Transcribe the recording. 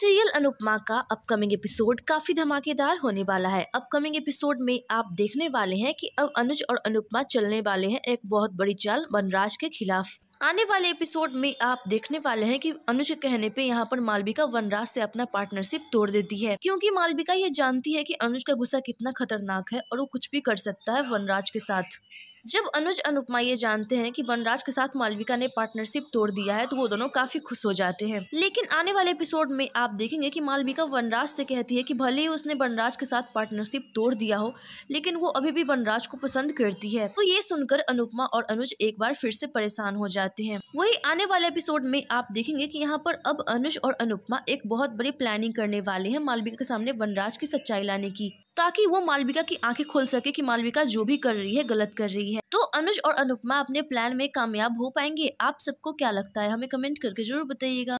serial Anupama का upcoming episode काफी धमाकेदार होने वाला है अपकमिंग एपिसोड में आप देखने वाले हैं कि अब अनुज और अनुपमा चलने वाले हैं एक बहुत बड़ी चाल वनराज के खिलाफ आने वाले एपिसोड में आप देखने वाले हैं कि अनुज के कहने पे यहाँ पर मालविका वनराज से अपना पार्टनरशिप तोड़ देती है क्योंकि मालविका ये जानती है कि अनुज का गुस्सा कितना खतरनाक है और वो कुछ भी कर सकता है वनराज के साथ जब अनुज अनुपमा ये जानते हैं कि वनराज के साथ मालविका ने पार्टनरशिप तोड़ दिया है तो वो दोनों काफी खुश हो जाते हैं लेकिन आने वाले एपिसोड में आप देखेंगे कि मालविका वनराज से कहती है कि भले ही उसने वनराज के साथ पार्टनरशिप तोड़ दिया हो लेकिन वो अभी भी वनराज को पसंद करती है तो ये सुनकर अनुपमा और अनुज एक बार फिर से परेशान हो जाते हैं वही आने वाले एपिसोड में आप देखेंगे की यहाँ पर अब अनुज और अनुपमा एक बहुत बड़ी प्लानिंग करने वाले है मालविका के सामने वनराज की सच्चाई लाने की ताकि वो मालविका की आंखें खोल सके कि मालविका जो भी कर रही है गलत कर रही है तो अनुज और अनुपमा अपने प्लान में कामयाब हो पाएंगे आप सबको क्या लगता है हमें कमेंट करके जरूर बताइएगा